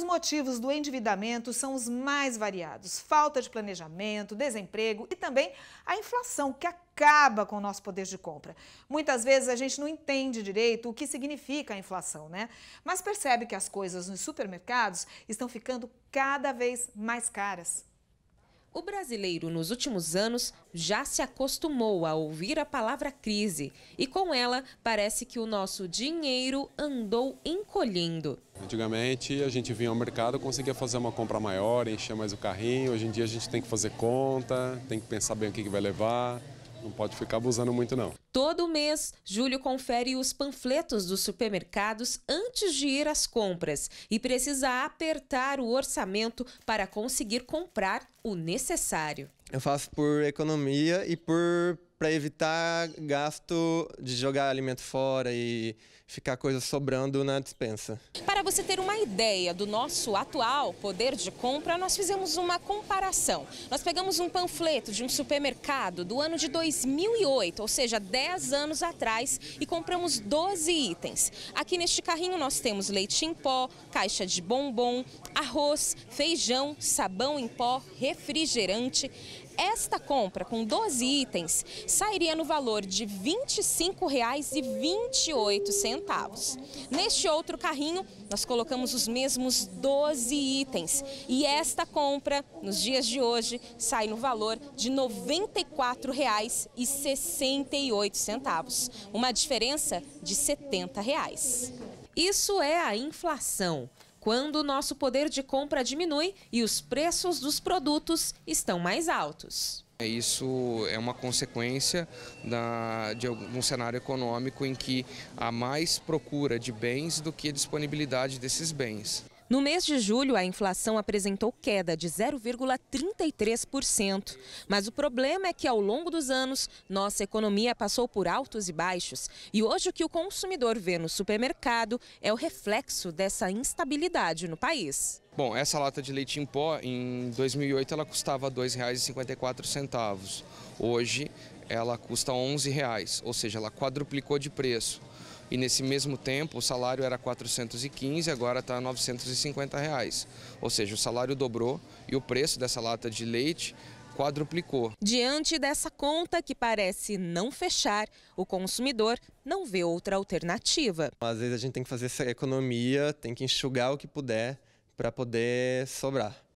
os motivos do endividamento são os mais variados: falta de planejamento, desemprego e também a inflação, que acaba com o nosso poder de compra. Muitas vezes a gente não entende direito o que significa a inflação, né? Mas percebe que as coisas nos supermercados estão ficando cada vez mais caras. O brasileiro, nos últimos anos, já se acostumou a ouvir a palavra crise e, com ela, parece que o nosso dinheiro andou encolhendo. Antigamente, a gente vinha ao mercado, conseguia fazer uma compra maior, encher mais o carrinho. Hoje em dia, a gente tem que fazer conta, tem que pensar bem o que vai levar. Não pode ficar abusando muito, não. Todo mês, Júlio confere os panfletos dos supermercados antes de ir às compras e precisa apertar o orçamento para conseguir comprar o necessário. Eu faço por economia e por para evitar gasto de jogar alimento fora e ficar coisa sobrando na dispensa. Para você ter uma ideia do nosso atual poder de compra, nós fizemos uma comparação. Nós pegamos um panfleto de um supermercado do ano de 2008, ou seja, 10 anos atrás, e compramos 12 itens. Aqui neste carrinho nós temos leite em pó, caixa de bombom, arroz, feijão, sabão em pó, refrigerante. Esta compra com 12 itens sairia no valor de R$ 25,28. Neste outro carrinho, nós nós colocamos os mesmos 12 itens. E esta compra, nos dias de hoje, sai no valor de R$ 94,68. Uma diferença de R$ 70. Reais. Isso é a inflação quando o nosso poder de compra diminui e os preços dos produtos estão mais altos. É, isso é uma consequência da, de um cenário econômico em que há mais procura de bens do que disponibilidade desses bens. No mês de julho, a inflação apresentou queda de 0,33%. Mas o problema é que, ao longo dos anos, nossa economia passou por altos e baixos. E hoje, o que o consumidor vê no supermercado é o reflexo dessa instabilidade no país. Bom, essa lata de leite em pó, em 2008, ela custava R$ 2,54. Hoje, ela custa R$ 11, reais, ou seja, ela quadruplicou de preço e nesse mesmo tempo o salário era 415, agora está 950 reais. Ou seja, o salário dobrou e o preço dessa lata de leite quadruplicou. Diante dessa conta que parece não fechar, o consumidor não vê outra alternativa. Às vezes a gente tem que fazer essa economia, tem que enxugar o que puder para poder sobrar.